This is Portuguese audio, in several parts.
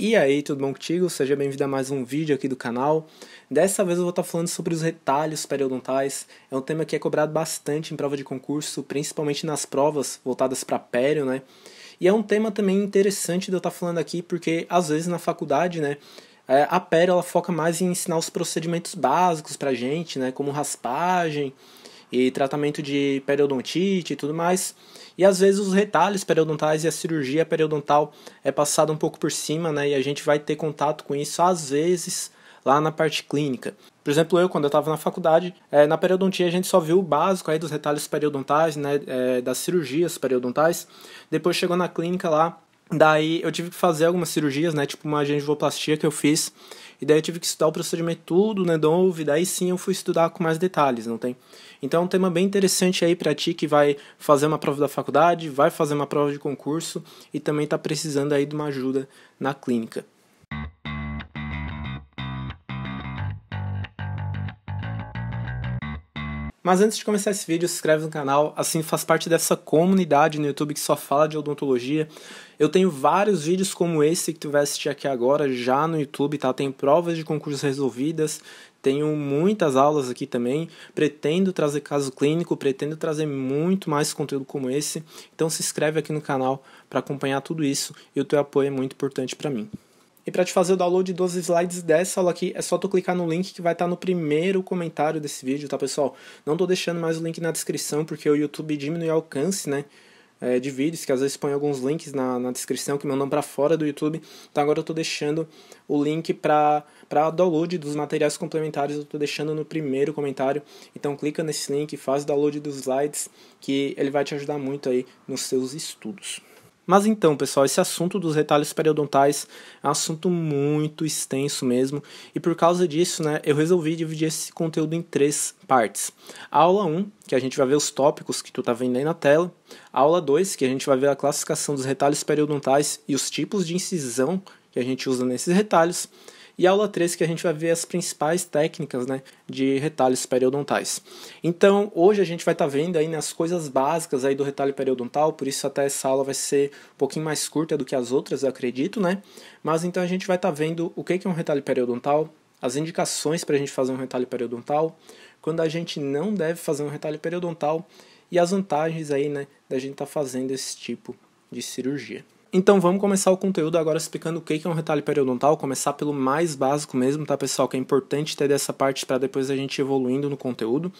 E aí, tudo bom contigo? Seja bem-vindo a mais um vídeo aqui do canal. Dessa vez eu vou estar tá falando sobre os retalhos periodontais. É um tema que é cobrado bastante em prova de concurso, principalmente nas provas voltadas para pério, né? E é um tema também interessante de eu estar tá falando aqui, porque às vezes na faculdade, né, é, a pério ela foca mais em ensinar os procedimentos básicos pra gente, né, como raspagem e tratamento de periodontite e tudo mais. E às vezes os retalhos periodontais e a cirurgia periodontal é passada um pouco por cima, né? E a gente vai ter contato com isso às vezes lá na parte clínica. Por exemplo, eu, quando eu estava na faculdade, é, na periodontia a gente só viu o básico aí dos retalhos periodontais, né, é, das cirurgias periodontais. Depois chegou na clínica lá, daí eu tive que fazer algumas cirurgias, né, tipo uma gengivoplastia que eu fiz, e daí eu tive que estudar o procedimento tudo, né, novo, daí sim eu fui estudar com mais detalhes, não tem? Então é um tema bem interessante aí para ti que vai fazer uma prova da faculdade, vai fazer uma prova de concurso e também está precisando aí de uma ajuda na clínica. Mas antes de começar esse vídeo, se inscreve no canal, assim faz parte dessa comunidade no YouTube que só fala de odontologia. Eu tenho vários vídeos como esse que tu vai assistir aqui agora já no YouTube, tá? Tem provas de concursos resolvidas, tenho muitas aulas aqui também. Pretendo trazer caso clínico, pretendo trazer muito mais conteúdo como esse. Então se inscreve aqui no canal para acompanhar tudo isso e o teu apoio é muito importante para mim. E para te fazer o download dos slides dessa aula aqui, é só tu clicar no link que vai estar tá no primeiro comentário desse vídeo, tá pessoal? Não tô deixando mais o link na descrição porque o YouTube diminui o alcance, né? É, de vídeos, que às vezes põe alguns links na, na descrição que mandam para fora do YouTube. Então agora eu estou deixando o link para download dos materiais complementares, eu estou deixando no primeiro comentário. Então clica nesse link, faz download dos slides, que ele vai te ajudar muito aí nos seus estudos. Mas então, pessoal, esse assunto dos retalhos periodontais é um assunto muito extenso mesmo, e por causa disso, né, eu resolvi dividir esse conteúdo em três partes. A aula 1, um, que a gente vai ver os tópicos que tu tá vendo aí na tela. A aula 2, que a gente vai ver a classificação dos retalhos periodontais e os tipos de incisão que a gente usa nesses retalhos e a aula 3 que a gente vai ver as principais técnicas né, de retalhos periodontais. Então, hoje a gente vai estar tá vendo aí né, as coisas básicas aí do retalho periodontal, por isso até essa aula vai ser um pouquinho mais curta do que as outras, eu acredito, né? Mas então a gente vai estar tá vendo o que é um retalho periodontal, as indicações para a gente fazer um retalho periodontal, quando a gente não deve fazer um retalho periodontal e as vantagens aí, né, da gente estar tá fazendo esse tipo de cirurgia. Então vamos começar o conteúdo agora explicando o que é um retalho periodontal, começar pelo mais básico mesmo, tá pessoal? Que é importante ter dessa parte para depois a gente evoluindo no conteúdo.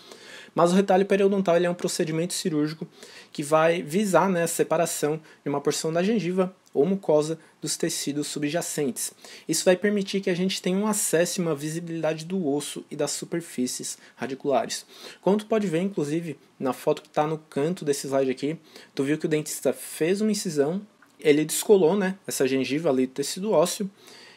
Mas o retalho periodontal ele é um procedimento cirúrgico que vai visar né, a separação de uma porção da gengiva ou mucosa dos tecidos subjacentes. Isso vai permitir que a gente tenha um acesso e uma visibilidade do osso e das superfícies radiculares. Como tu pode ver, inclusive, na foto que está no canto desse slide aqui, tu viu que o dentista fez uma incisão ele descolou né, essa gengiva ali do tecido ósseo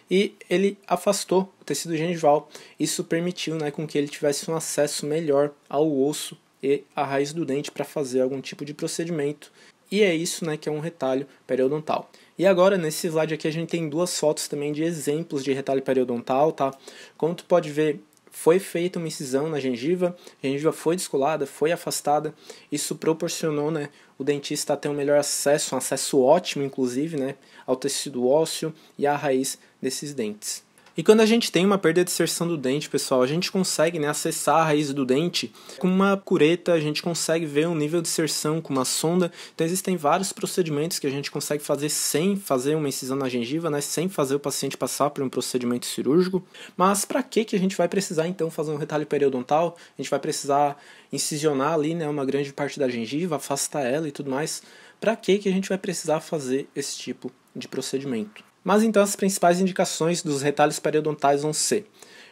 e ele afastou o tecido gengival. Isso permitiu né, com que ele tivesse um acesso melhor ao osso e à raiz do dente para fazer algum tipo de procedimento. E é isso né, que é um retalho periodontal. E agora, nesse slide aqui, a gente tem duas fotos também de exemplos de retalho periodontal, tá? Como tu pode ver, foi feita uma incisão na gengiva, a gengiva foi descolada, foi afastada, isso proporcionou né, o dentista tem um melhor acesso, um acesso ótimo, inclusive, né, ao tecido ósseo e à raiz desses dentes. E quando a gente tem uma perda de inserção do dente, pessoal, a gente consegue né, acessar a raiz do dente com uma cureta, a gente consegue ver um nível de inserção com uma sonda. Então existem vários procedimentos que a gente consegue fazer sem fazer uma incisão na gengiva, né, sem fazer o paciente passar por um procedimento cirúrgico. Mas para que que a gente vai precisar então fazer um retalho periodontal? A gente vai precisar incisionar ali, né, uma grande parte da gengiva, afastar ela e tudo mais. Para que que a gente vai precisar fazer esse tipo de procedimento? Mas então as principais indicações dos retalhos periodontais vão ser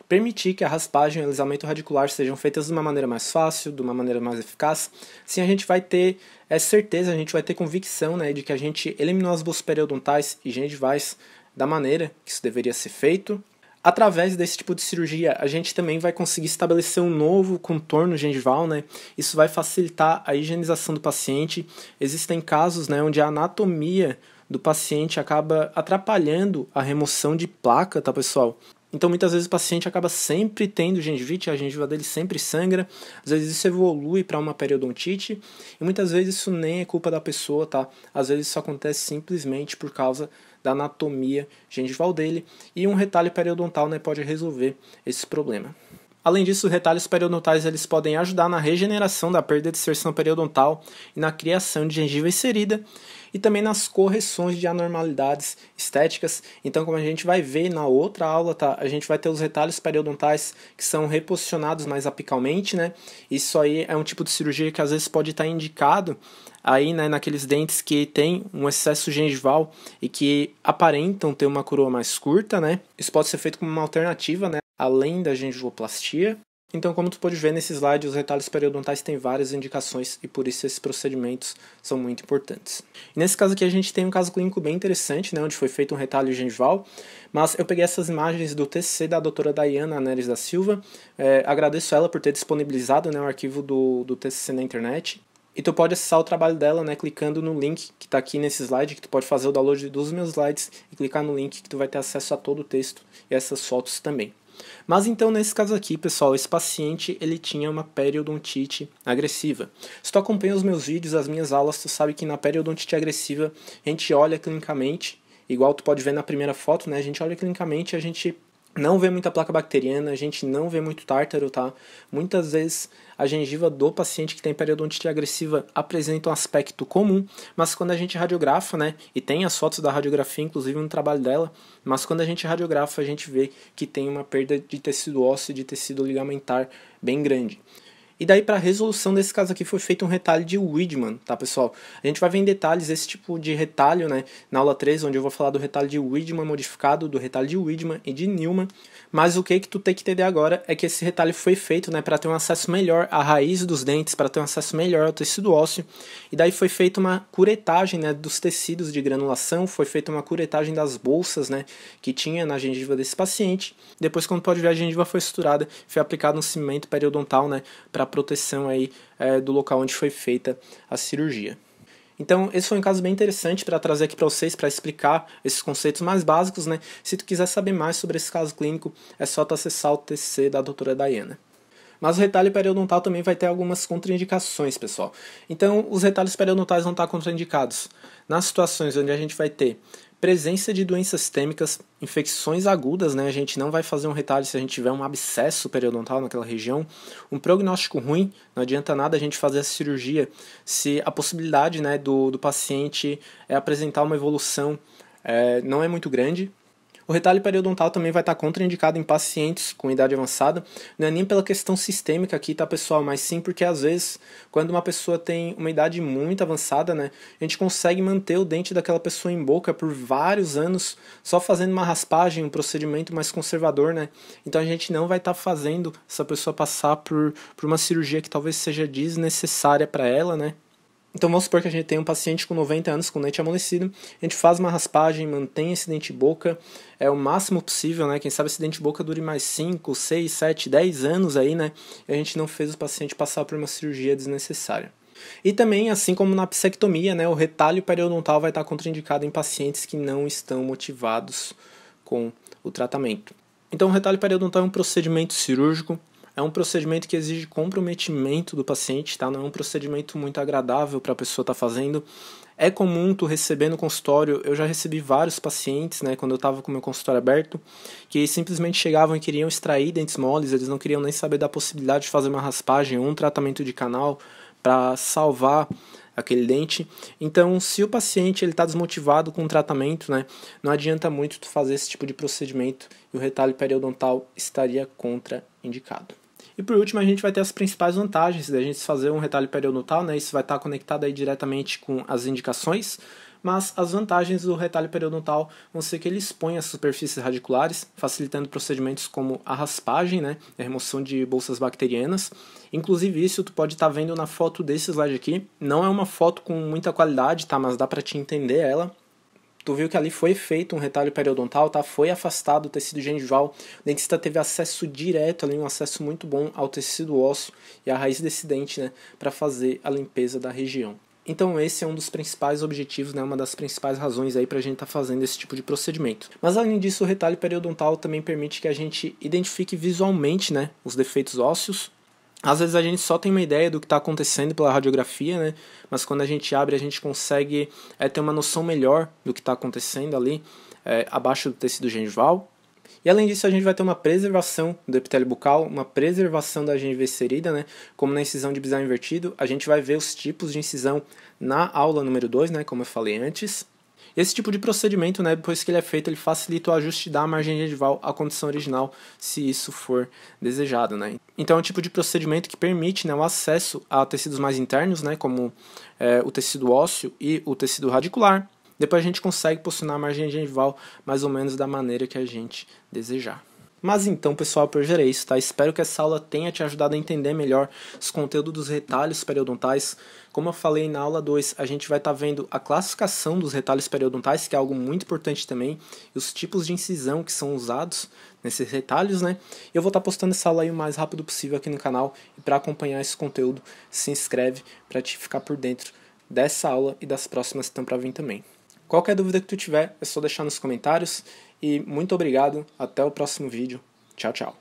permitir que a raspagem e o alisamento radicular sejam feitas de uma maneira mais fácil, de uma maneira mais eficaz. Assim a gente vai ter é, certeza, a gente vai ter convicção né, de que a gente eliminou as bolsas periodontais e gengivais da maneira que isso deveria ser feito. Através desse tipo de cirurgia, a gente também vai conseguir estabelecer um novo contorno gengival, né? Isso vai facilitar a higienização do paciente. Existem casos né, onde a anatomia do paciente acaba atrapalhando a remoção de placa, tá pessoal? Então muitas vezes o paciente acaba sempre tendo gengivite, a gengiva dele sempre sangra, às vezes isso evolui para uma periodontite e muitas vezes isso nem é culpa da pessoa, tá? Às vezes isso acontece simplesmente por causa da anatomia gengival dele e um retalho periodontal né, pode resolver esse problema. Além disso, retalhos periodontais eles podem ajudar na regeneração da perda de inserção periodontal e na criação de gengiva inserida e também nas correções de anormalidades estéticas. Então, como a gente vai ver na outra aula, tá? a gente vai ter os retalhos periodontais que são reposicionados mais apicalmente, né? Isso aí é um tipo de cirurgia que às vezes pode estar tá indicado aí né, naqueles dentes que tem um excesso gengival e que aparentam ter uma coroa mais curta, né? Isso pode ser feito como uma alternativa, né? Além da gengivoplastia. Então, como tu pode ver nesse slide, os retalhos periodontais têm várias indicações e por isso esses procedimentos são muito importantes. E nesse caso aqui a gente tem um caso clínico bem interessante, né, onde foi feito um retalho gengival, mas eu peguei essas imagens do TC da doutora Dayana Neres da Silva, é, agradeço ela por ter disponibilizado né, o arquivo do, do TCC na internet, e tu pode acessar o trabalho dela, né, clicando no link que está aqui nesse slide, que tu pode fazer o download dos meus slides e clicar no link que tu vai ter acesso a todo o texto e essas fotos também. Mas então, nesse caso aqui, pessoal, esse paciente ele tinha uma periodontite agressiva. Se tu acompanha os meus vídeos, as minhas aulas, tu sabe que na periodontite agressiva a gente olha clinicamente, igual tu pode ver na primeira foto, né? A gente olha clinicamente e a gente não vê muita placa bacteriana, a gente não vê muito tártaro, tá? Muitas vezes a gengiva do paciente que tem periodontite agressiva apresenta um aspecto comum, mas quando a gente radiografa, né, e tem as fotos da radiografia, inclusive no trabalho dela, mas quando a gente radiografa, a gente vê que tem uma perda de tecido ósseo e de tecido ligamentar bem grande. E daí, para a resolução desse caso aqui, foi feito um retalho de Widman, tá, pessoal? A gente vai ver em detalhes esse tipo de retalho, né, na aula 3, onde eu vou falar do retalho de Widman modificado, do retalho de Widman e de Newman. Mas o que, que tu tem que entender agora é que esse retalho foi feito, né, para ter um acesso melhor à raiz dos dentes, para ter um acesso melhor ao tecido ósseo. E daí foi feita uma curetagem, né, dos tecidos de granulação, foi feita uma curetagem das bolsas, né, que tinha na gengiva desse paciente. Depois, quando pode ver, a gengiva foi suturada, foi aplicado um cimento periodontal, né, para proteção aí é, do local onde foi feita a cirurgia. Então, esse foi um caso bem interessante para trazer aqui para vocês, para explicar esses conceitos mais básicos, né? Se tu quiser saber mais sobre esse caso clínico, é só tu acessar o TC da doutora Dayana. Mas o retalho periodontal também vai ter algumas contraindicações, pessoal. Então, os retalhos periodontais vão estar contraindicados nas situações onde a gente vai ter presença de doenças sistêmicas, infecções agudas, né? A gente não vai fazer um retalho se a gente tiver um abscesso periodontal naquela região, um prognóstico ruim, não adianta nada a gente fazer a cirurgia se a possibilidade, né, do, do paciente é apresentar uma evolução é, não é muito grande, o retalho periodontal também vai estar contraindicado em pacientes com idade avançada, não é nem pela questão sistêmica aqui, tá, pessoal? Mas sim porque às vezes, quando uma pessoa tem uma idade muito avançada, né, a gente consegue manter o dente daquela pessoa em boca por vários anos, só fazendo uma raspagem, um procedimento mais conservador, né? Então a gente não vai estar fazendo essa pessoa passar por, por uma cirurgia que talvez seja desnecessária para ela, né? Então vamos supor que a gente tem um paciente com 90 anos com dente amolecido, a gente faz uma raspagem, mantém esse dente boca, é o máximo possível, né? Quem sabe esse dente boca dure mais 5, 6, 7, 10 anos aí, né? E a gente não fez o paciente passar por uma cirurgia desnecessária. E também, assim como na psectomia, né, o retalho periodontal vai estar contraindicado em pacientes que não estão motivados com o tratamento. Então, o retalho periodontal é um procedimento cirúrgico é um procedimento que exige comprometimento do paciente, tá? Não é um procedimento muito agradável para a pessoa estar tá fazendo. É comum tu receber no consultório, eu já recebi vários pacientes, né, quando eu estava com meu consultório aberto, que simplesmente chegavam e queriam extrair dentes moles, eles não queriam nem saber da possibilidade de fazer uma raspagem ou um tratamento de canal para salvar aquele dente. Então, se o paciente ele está desmotivado com o tratamento, né, não adianta muito tu fazer esse tipo de procedimento e o retalho periodontal estaria contraindicado. E por último, a gente vai ter as principais vantagens da né? gente fazer um retalho periodontal né? Isso vai estar conectado aí diretamente com as indicações, mas as vantagens do retalho periodontal vão ser que ele expõe as superfícies radiculares, facilitando procedimentos como a raspagem, né, a remoção de bolsas bacterianas. Inclusive isso tu pode estar tá vendo na foto desse slide aqui. Não é uma foto com muita qualidade, tá, mas dá para te entender ela. Tu viu que ali foi feito um retalho periodontal, tá? Foi afastado o tecido gengival. O dentista teve acesso direto ali, um acesso muito bom ao tecido ósseo e à raiz desse dente, né? Para fazer a limpeza da região. Então esse é um dos principais objetivos, né, uma das principais razões aí para a gente estar tá fazendo esse tipo de procedimento. Mas além disso, o retalho periodontal também permite que a gente identifique visualmente, né, os defeitos ósseos às vezes a gente só tem uma ideia do que está acontecendo pela radiografia, né? Mas quando a gente abre, a gente consegue é, ter uma noção melhor do que está acontecendo ali é, abaixo do tecido gengival. E além disso, a gente vai ter uma preservação do epitélio bucal, uma preservação da gengiva exterida, né? Como na incisão de bizarro invertido, a gente vai ver os tipos de incisão na aula número 2, né? Como eu falei antes. Esse tipo de procedimento, né, depois que ele é feito, ele facilita o ajuste da margem gengival à condição original, se isso for desejado. Né? Então é um tipo de procedimento que permite né, o acesso a tecidos mais internos, né, como é, o tecido ósseo e o tecido radicular. Depois a gente consegue posicionar a margem gengival mais ou menos da maneira que a gente desejar. Mas então, pessoal, por hoje era isso, tá? Espero que essa aula tenha te ajudado a entender melhor os conteúdos dos retalhos periodontais. Como eu falei na aula 2, a gente vai estar tá vendo a classificação dos retalhos periodontais, que é algo muito importante também, e os tipos de incisão que são usados nesses retalhos, né? eu vou estar tá postando essa aula aí o mais rápido possível aqui no canal. E para acompanhar esse conteúdo, se inscreve para te ficar por dentro dessa aula e das próximas que estão para vir também. Qualquer dúvida que tu tiver, é só deixar nos comentários. E muito obrigado, até o próximo vídeo. Tchau, tchau.